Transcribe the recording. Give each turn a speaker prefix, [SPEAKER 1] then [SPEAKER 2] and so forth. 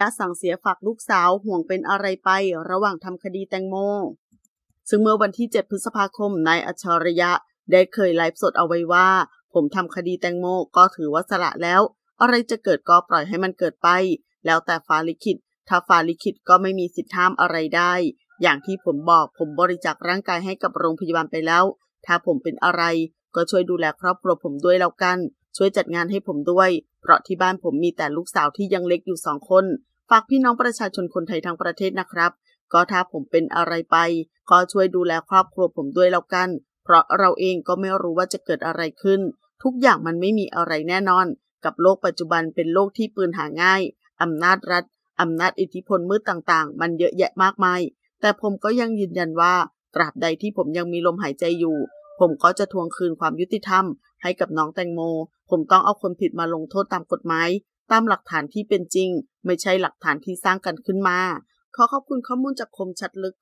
[SPEAKER 1] ตาสั่งเสียฝากลูกสาว ห่วงเป็นอะไรไประหว่างทำคดีแตงโม ซึ่งเมื่อวันที่ 7 พฤษภาคมนายอัจฉริยะ ได้เคยไลฟ์สดเอาไว้ว่า ผมทำคดีแตงโมก็ถือว่าสละแล้วอะไรจะเกิดก็ปล่อยให้มันเกิดไปแล้วแต่ฟาลิขิตถ้าฟาลิขิตก็ไม่มีสิทธิ์ห้ามอะไรได้ อย่างที่ผมบอกผมบริจาคร่างกายให้กับโรงพยาบาลไปแล้ว ถ้าผมเป็นอะไร ก็ช่วยดูแลครอบครัวผมด้วยแล้วกันช่วยจัดงานให้ผมด้วย เพราะที่บ้านผมมีแต่ลูกสาวที่ยังเล็กอยู่สองคน ฝากพี่น้องประชาชนคนไทยทั้งประเทศนะครับ ก็ถ้าผมเป็นอะไรไป ก็ช่วยดูแลครอบครัวผมด้วยแล้วกัน เพราะเราเองก็ไม่รู้ว่าจะเกิดอะไรขึ้น ทุกอย่างมันไม่มีอะไรแน่นอน กับโลกปัจจุบันเป็นโลกที่ปืนหาง่าย อำนาจรัฐ อำนาจอิทธิพลมืดต่างๆ มันเยอะแยะมากมาย แต่ผมก็ยังยืนยันว่าตราบใดที่ผมยังมีลมหายใจอยู่ผมก็จะทวงคืนความยุติธรรม ให้กับน้องแตงโม ผมต้องเอาคนผิดมาลงโทษตามกฎหมาย ตามหลักฐานที่เป็นจริง ไม่ใช่หลักฐานที่สร้างกันขึ้นมา ขอขอบคุณข้อมูลจากคมชัดลึก